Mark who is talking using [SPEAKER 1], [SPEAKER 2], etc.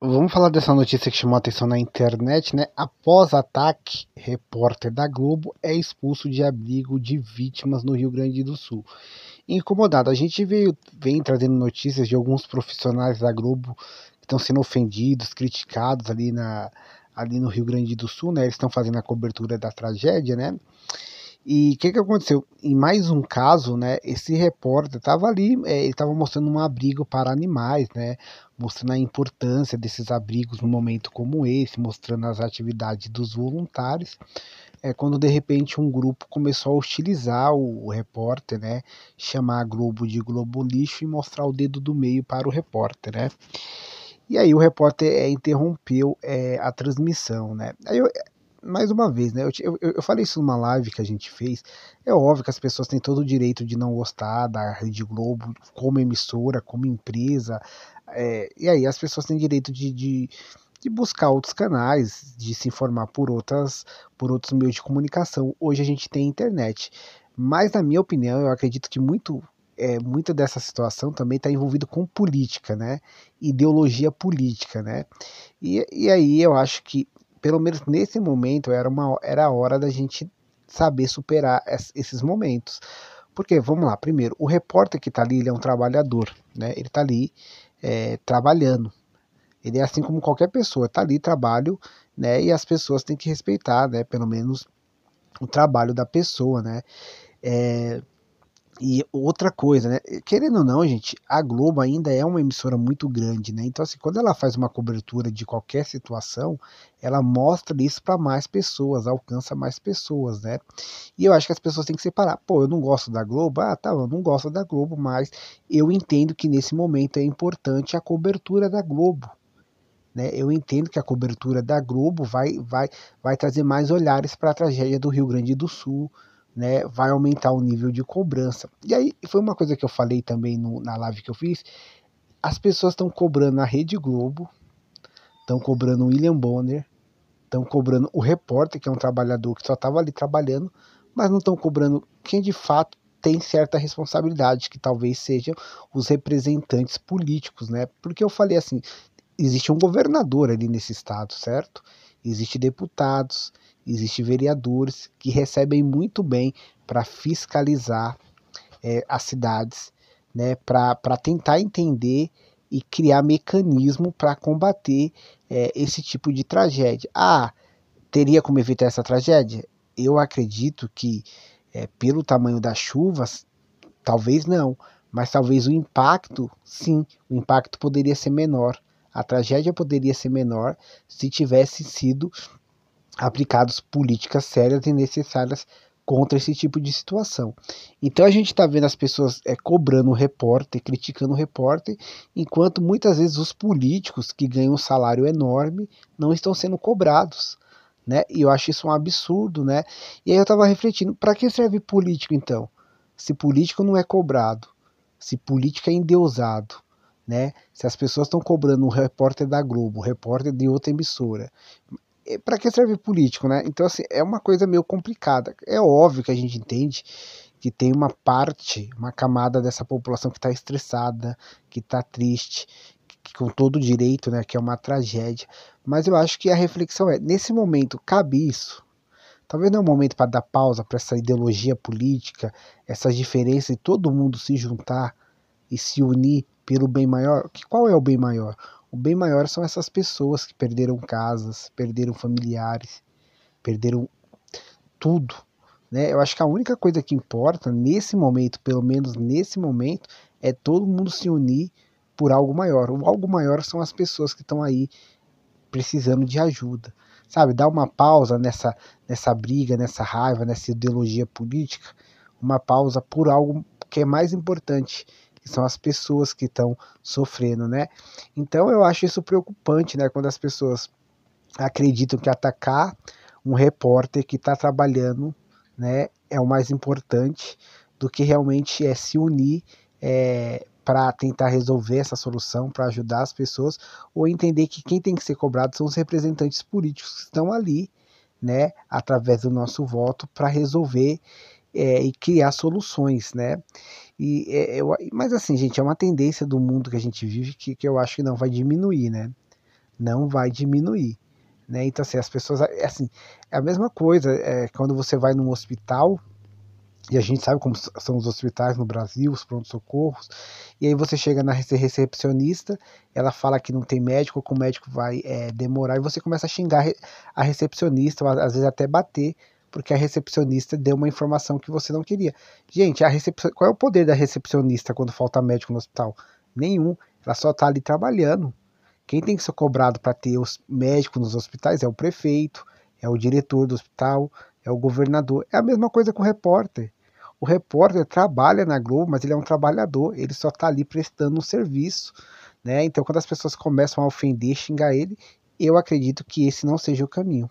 [SPEAKER 1] Vamos falar dessa notícia que chamou a atenção na internet, né? Após ataque, repórter da Globo é expulso de abrigo de vítimas no Rio Grande do Sul. Incomodado, a gente veio, vem trazendo notícias de alguns profissionais da Globo que estão sendo ofendidos, criticados ali, na, ali no Rio Grande do Sul, né? Eles estão fazendo a cobertura da tragédia, né? E o que, que aconteceu? Em mais um caso, né, esse repórter estava ali, é, ele estava mostrando um abrigo para animais, né, mostrando a importância desses abrigos num momento como esse, mostrando as atividades dos voluntários. É quando de repente um grupo começou a hostilizar o, o repórter, né, chamar a Globo de Globo lixo e mostrar o dedo do meio para o repórter, né. E aí o repórter é, interrompeu é, a transmissão, né. Aí eu, mais uma vez, né? Eu, eu, eu, falei isso numa live que a gente fez. É óbvio que as pessoas têm todo o direito de não gostar da Rede Globo como emissora, como empresa. É, e aí as pessoas têm direito de, de, de, buscar outros canais, de se informar por, outras, por outros meios de comunicação. Hoje a gente tem internet. Mas, na minha opinião, eu acredito que muito é, muita dessa situação também está envolvida com política, né? Ideologia política, né? E, e aí eu acho que pelo menos nesse momento, era, uma, era a hora da gente saber superar esses momentos. Porque, vamos lá, primeiro, o repórter que está ali, ele é um trabalhador, né? Ele está ali é, trabalhando. Ele é assim como qualquer pessoa, está ali, trabalho, né? E as pessoas têm que respeitar, né? Pelo menos o trabalho da pessoa, né? É, e outra coisa, né? Querendo ou não, gente, a Globo ainda é uma emissora muito grande, né? Então, assim, quando ela faz uma cobertura de qualquer situação, ela mostra isso para mais pessoas, alcança mais pessoas, né? E eu acho que as pessoas têm que separar. Pô, eu não gosto da Globo, ah, tá, eu não gosto da Globo, mas eu entendo que nesse momento é importante a cobertura da Globo. Né? Eu entendo que a cobertura da Globo vai, vai, vai trazer mais olhares para a tragédia do Rio Grande do Sul, né, vai aumentar o nível de cobrança. E aí foi uma coisa que eu falei também no, na live que eu fiz. As pessoas estão cobrando a Rede Globo, estão cobrando o William Bonner, estão cobrando o repórter, que é um trabalhador que só estava ali trabalhando, mas não estão cobrando quem de fato tem certa responsabilidade, que talvez sejam os representantes políticos, né? Porque eu falei assim, existe um governador ali nesse estado, certo? Existe deputados, Existem vereadores que recebem muito bem para fiscalizar é, as cidades, né, para tentar entender e criar mecanismo para combater é, esse tipo de tragédia. Ah, teria como evitar essa tragédia? Eu acredito que, é, pelo tamanho das chuvas, talvez não, mas talvez o impacto, sim, o impacto poderia ser menor. A tragédia poderia ser menor se tivesse sido aplicados políticas sérias e necessárias contra esse tipo de situação. Então a gente está vendo as pessoas é, cobrando o repórter, criticando o repórter, enquanto muitas vezes os políticos que ganham um salário enorme não estão sendo cobrados. Né? E eu acho isso um absurdo. Né? E aí eu estava refletindo: para que serve político então? Se político não é cobrado, se político é endeusado. Né? Se as pessoas estão cobrando um repórter da Globo, um repórter de outra emissora, é, para que serve político, né? Então, assim, é uma coisa meio complicada. É óbvio que a gente entende que tem uma parte, uma camada dessa população que está estressada, que está triste, que, com todo direito, né? Que é uma tragédia. Mas eu acho que a reflexão é: nesse momento, cabe isso? Talvez não é o um momento para dar pausa para essa ideologia política, essas diferenças e todo mundo se juntar e se unir pelo bem maior. Que qual é o bem maior? O bem maior são essas pessoas que perderam casas, perderam familiares, perderam tudo. Né? Eu acho que a única coisa que importa nesse momento, pelo menos nesse momento, é todo mundo se unir por algo maior. O algo maior são as pessoas que estão aí precisando de ajuda. Sabe, dar uma pausa nessa, nessa briga, nessa raiva, nessa ideologia política, uma pausa por algo que é mais importante, que são as pessoas que estão sofrendo, né? Então eu acho isso preocupante, né? Quando as pessoas acreditam que atacar um repórter que está trabalhando, né, é o mais importante do que realmente é se unir é, para tentar resolver essa solução, para ajudar as pessoas, ou entender que quem tem que ser cobrado são os representantes políticos que estão ali, né, através do nosso voto, para resolver é, e criar soluções, né? E é, eu, mas assim, gente, é uma tendência do mundo que a gente vive que, que eu acho que não vai diminuir, né? Não vai diminuir. Né? Então, assim, as pessoas. É, assim, é a mesma coisa é, quando você vai num hospital, e a gente sabe como são os hospitais no Brasil, os prontos-socorros, e aí você chega na recepcionista, ela fala que não tem médico, que o médico vai é, demorar, e você começa a xingar a recepcionista, às vezes até bater porque a recepcionista deu uma informação que você não queria. Gente, a recepcion... qual é o poder da recepcionista quando falta médico no hospital? Nenhum. Ela só está ali trabalhando. Quem tem que ser cobrado para ter os médicos nos hospitais é o prefeito, é o diretor do hospital, é o governador. É a mesma coisa com o repórter. O repórter trabalha na Globo, mas ele é um trabalhador, ele só está ali prestando um serviço. Né? Então, quando as pessoas começam a ofender, xingar ele, eu acredito que esse não seja o caminho.